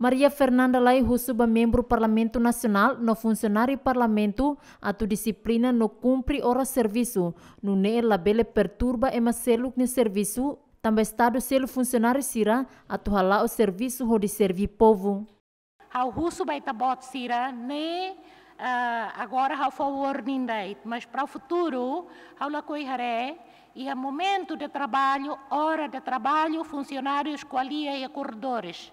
Maria Fernanda Lai Hussuba, membro Parlamento Nacional, no funcionário Parlamento, a tu disciplina no cumpre ora serviço, no ne labele perturba e macelo ne serviço, também Estado selo funcionário sira, a tu halá o serviço ho de servir povo. Ao Russo vai tabot tá sira, ne ah, agora ao favor nindait, mas para o futuro, ao la coiharé, e a é momento de trabalho, hora de trabalho, funcionários, qualia e corredores.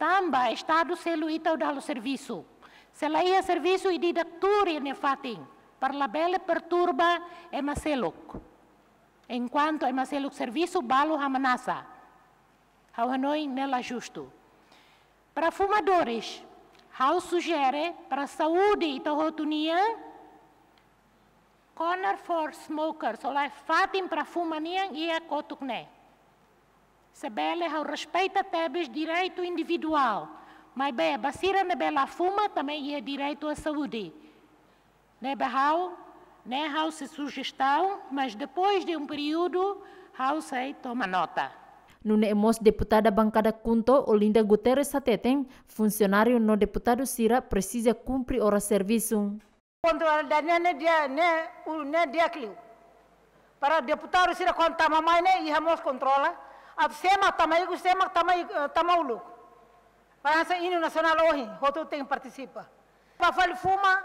Tambah Estado selu itau dalu serviço. Selaia serviço e didatura ne fatin. Parlabele perturba maseluk. Enquanto maseluk serviço balu hamanasa. Hauhanoi nela justo. Para fumadores, Hau sugere para saúde e rotunia corner for smokers, olha, fatim para fumanian e a kotukne. Sebele ao respeito tebes direito individual. Mas bem, basira na bela fuma também é direito à saúde. Ne behau, ne hau se sugestão, mas depois de um período, hau sei toma nota. No emos deputada bancada Kunto, Olinda Guterres Sateten, funcionário no deputado Sira, precisa cumprir o serviço. Quando a nene dia, ne, o ne dia cliu. Para deputado Sira, quando a mamãe, ne, né, e hemos controla ab sema tamai gu sema tamai para eh, essa ino nacional hoje hotu tem participa pa fal fuma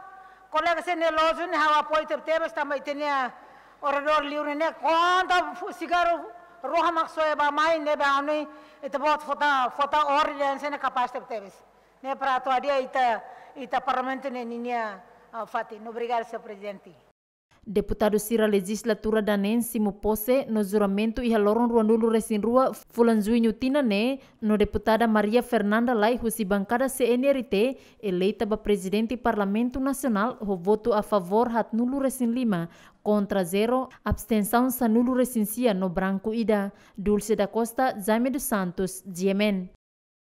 colega se ne lojo ne hawa poi ter tebes tamai tenia orador livre ne conta cigarro roha e ba mai ne ba anui ite bot fota fota ori dan se ne capaz ter tebes ne prato adia ita ita parlamento ne ninia ah, fati obrigado senhor presidente Deputado Sira Legislatura Danense Mupose no juramento e haloron ruanulu resin rua fulanzuinho tinane no deputada Maria Fernanda Lai husi bancada CNRT eleita ba presidente Parlamento Nacional o voto a favor hat nulo resin lima contra zero abstenção sanulo resin sia no branco ida Dulce da Costa Jaime dos Santos Diemen